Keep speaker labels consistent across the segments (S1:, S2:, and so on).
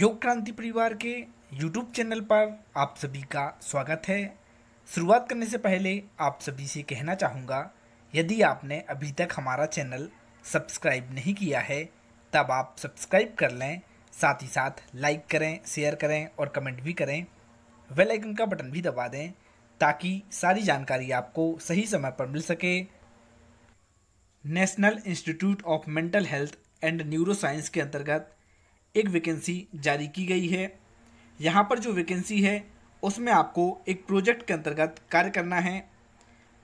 S1: योग क्रांति परिवार के यूट्यूब चैनल पर आप सभी का स्वागत है शुरुआत करने से पहले आप सभी से कहना चाहूँगा यदि आपने अभी तक हमारा चैनल सब्सक्राइब नहीं किया है तब आप सब्सक्राइब कर लें साथ ही साथ लाइक करें शेयर करें और कमेंट भी करें वेल आइकन का बटन भी दबा दें ताकि सारी जानकारी आपको सही समय पर मिल सके national institute of mental health and neuroscience के अंतर्गत एक वैकेंसी जारी की गई है यहाँ पर जो वैकेंसी है उसमें आपको एक प्रोजेक्ट के अंतर्गत कार्य करना है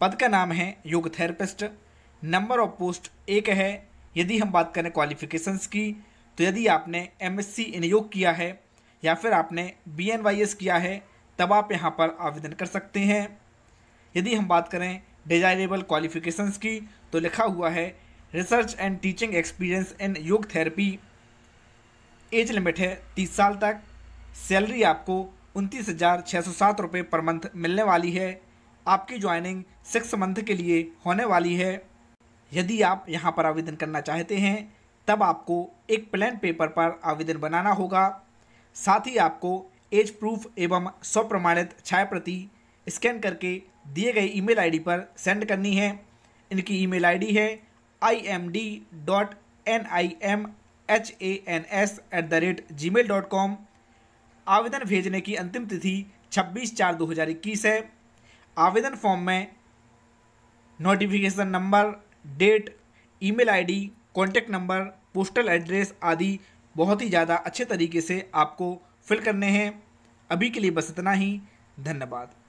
S1: पद का नाम है योग थेरेपिस्ट नंबर ऑफ पोस्ट एक है यदि हम बात करें क्वालिफिकेशंस की तो यदि आपने एमएससी इन योग किया है या फिर आपने बीएनवाईएस किया है तब आप यहाँ पर आवेदन कर सकते हैं यदि हम बात करें डिजायरेबल क्वालिफिकेशंस की तो लिखा हुआ है research and teaching experience in yoga therapy age limit है तीस साल तक सैलरी आपको उनतीस हज़ार छः सौ सात रुपये पर मंथ मिलने वाली है आपकी ज्वाइनिंग सिक्स मंथ के लिए होने वाली है यदि आप यहाँ पर आवेदन करना चाहते हैं तब आपको एक प्लान पेपर पर आवेदन बनाना होगा साथ ही आपको एज प्रूफ एवं स्वप्रमाणित छाया प्रति स्कैन करके दिए गए ईमेल आईडी पर सेंड करनी है इनकी ईमेल आईडी है I M D dot N I M H A N S at the rate gmail dot com आवेदन भेजने की अंतिम तिथि 26 चार 2021 है आवेदन फॉर्म में notification number date email ID, contact number postal address आदि बहुत ही ज़्यादा अच्छे तरीके से आपको फिल करने हैं अभी के लिए बस इतना ही धन्यवाद